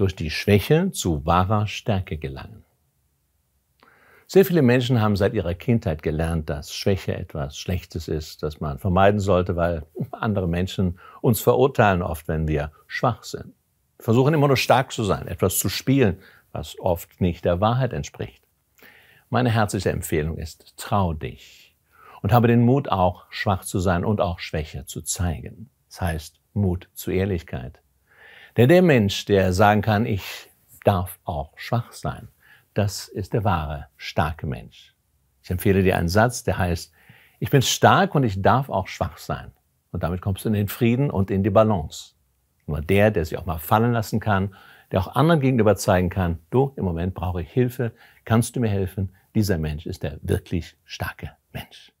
durch die Schwäche zu wahrer Stärke gelangen. Sehr viele Menschen haben seit ihrer Kindheit gelernt, dass Schwäche etwas Schlechtes ist, das man vermeiden sollte, weil andere Menschen uns verurteilen oft, wenn wir schwach sind. versuchen immer nur stark zu sein, etwas zu spielen, was oft nicht der Wahrheit entspricht. Meine herzliche Empfehlung ist, trau dich und habe den Mut auch, schwach zu sein und auch Schwäche zu zeigen. Das heißt, Mut zu Ehrlichkeit, denn der Mensch, der sagen kann, ich darf auch schwach sein, das ist der wahre, starke Mensch. Ich empfehle dir einen Satz, der heißt, ich bin stark und ich darf auch schwach sein. Und damit kommst du in den Frieden und in die Balance. Nur der, der sich auch mal fallen lassen kann, der auch anderen gegenüber zeigen kann, du, im Moment brauche ich Hilfe, kannst du mir helfen? Dieser Mensch ist der wirklich starke Mensch.